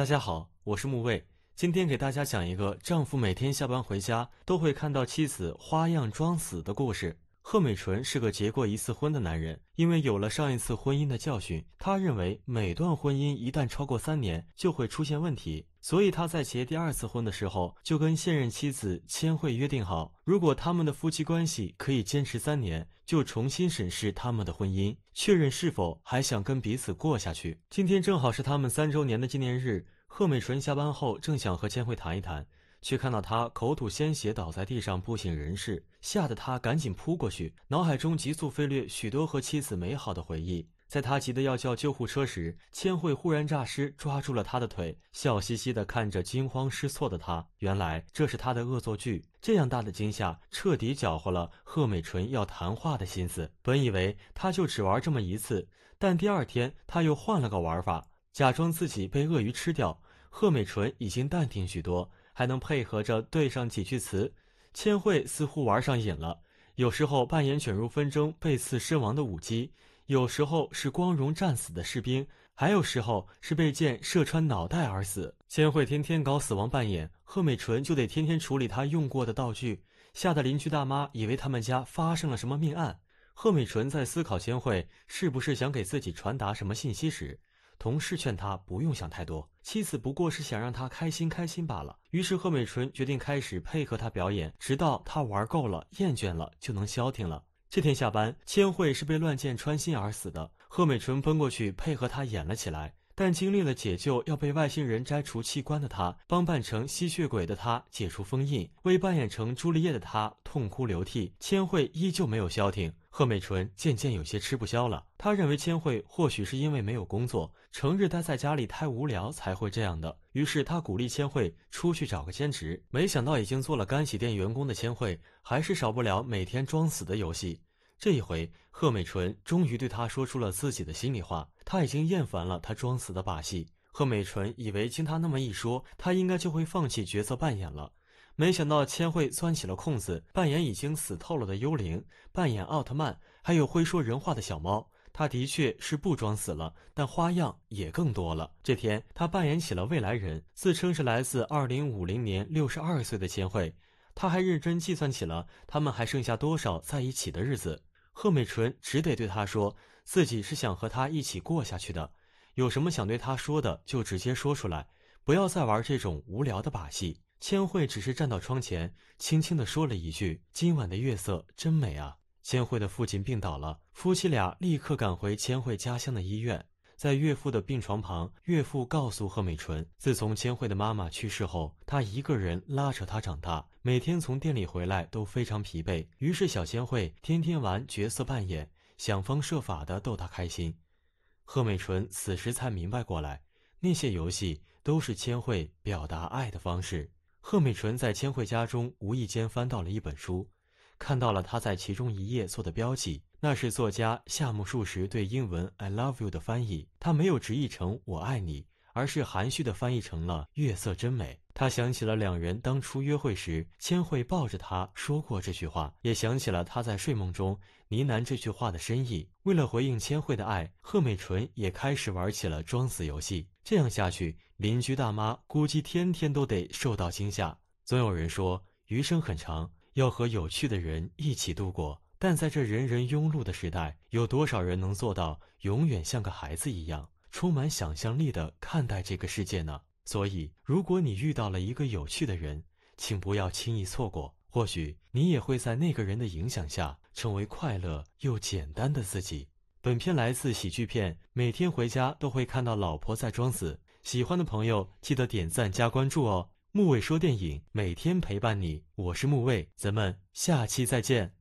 大家好，我是木卫，今天给大家讲一个丈夫每天下班回家都会看到妻子花样装死的故事。贺美纯是个结过一次婚的男人，因为有了上一次婚姻的教训，他认为每段婚姻一旦超过三年就会出现问题，所以他在结第二次婚的时候就跟现任妻子千惠约定好，如果他们的夫妻关系可以坚持三年，就重新审视他们的婚姻，确认是否还想跟彼此过下去。今天正好是他们三周年的纪念日，贺美纯下班后正想和千惠谈一谈。却看到他口吐鲜血倒在地上不省人事，吓得他赶紧扑过去，脑海中急速飞掠许多和妻子美好的回忆。在他急得要叫救护车时，千惠忽然诈尸，抓住了他的腿，笑嘻嘻地看着惊慌失措的他。原来这是他的恶作剧。这样大的惊吓，彻底搅和了贺美纯要谈话的心思。本以为他就只玩这么一次，但第二天他又换了个玩法，假装自己被鳄鱼吃掉。贺美纯已经淡定许多。还能配合着对上几句词，千惠似乎玩上瘾了。有时候扮演卷入纷争、被刺身亡的舞姬，有时候是光荣战死的士兵，还有时候是被箭射穿脑袋而死。千惠天天搞死亡扮演，贺美纯就得天天处理她用过的道具，吓得邻居大妈以为他们家发生了什么命案。贺美纯在思考千惠是不是想给自己传达什么信息时。同事劝他不用想太多，妻子不过是想让他开心开心罢了。于是贺美纯决定开始配合他表演，直到他玩够了、厌倦了，就能消停了。这天下班，千惠是被乱箭穿心而死的，贺美纯奔过去配合他演了起来。但经历了解救要被外星人摘除器官的他，帮扮成吸血鬼的他解除封印，为扮演成朱丽叶的他痛哭流涕。千惠依旧没有消停，贺美纯渐渐有些吃不消了。他认为千惠或许是因为没有工作，成日待在家里太无聊才会这样的。于是他鼓励千惠出去找个兼职。没想到已经做了干洗店员工的千惠，还是少不了每天装死的游戏。这一回，贺美纯终于对他说出了自己的心里话。他已经厌烦了他装死的把戏。贺美纯以为经他那么一说，他应该就会放弃角色扮演了。没想到千惠钻起了空子，扮演已经死透了的幽灵，扮演奥特曼，还有会说人话的小猫。他的确是不装死了，但花样也更多了。这天，他扮演起了未来人，自称是来自二零五零年六十二岁的千惠。他还认真计算起了他们还剩下多少在一起的日子。贺美纯只得对他说：“自己是想和他一起过下去的，有什么想对他说的就直接说出来，不要再玩这种无聊的把戏。”千惠只是站到窗前，轻轻地说了一句：“今晚的月色真美啊。”千惠的父亲病倒了，夫妻俩立刻赶回千惠家乡的医院。在岳父的病床旁，岳父告诉贺美纯，自从千惠的妈妈去世后，他一个人拉扯她长大，每天从店里回来都非常疲惫。于是小千惠天天玩角色扮演，想方设法的逗她开心。贺美纯此时才明白过来，那些游戏都是千惠表达爱的方式。贺美纯在千惠家中无意间翻到了一本书。看到了他在其中一页做的标记，那是作家夏目漱石对英文 "I love you" 的翻译。他没有直译成我爱你"，而是含蓄的翻译成了月色真美"。他想起了两人当初约会时，千惠抱着他说过这句话，也想起了他在睡梦中呢喃这句话的深意。为了回应千惠的爱，贺美纯也开始玩起了装死游戏。这样下去，邻居大妈估计天天都得受到惊吓。总有人说，余生很长。要和有趣的人一起度过，但在这人人庸碌的时代，有多少人能做到永远像个孩子一样，充满想象力地看待这个世界呢？所以，如果你遇到了一个有趣的人，请不要轻易错过，或许你也会在那个人的影响下，成为快乐又简单的自己。本片来自喜剧片，每天回家都会看到老婆在装死。喜欢的朋友记得点赞加关注哦。木卫说：“电影每天陪伴你，我是木卫，咱们下期再见。”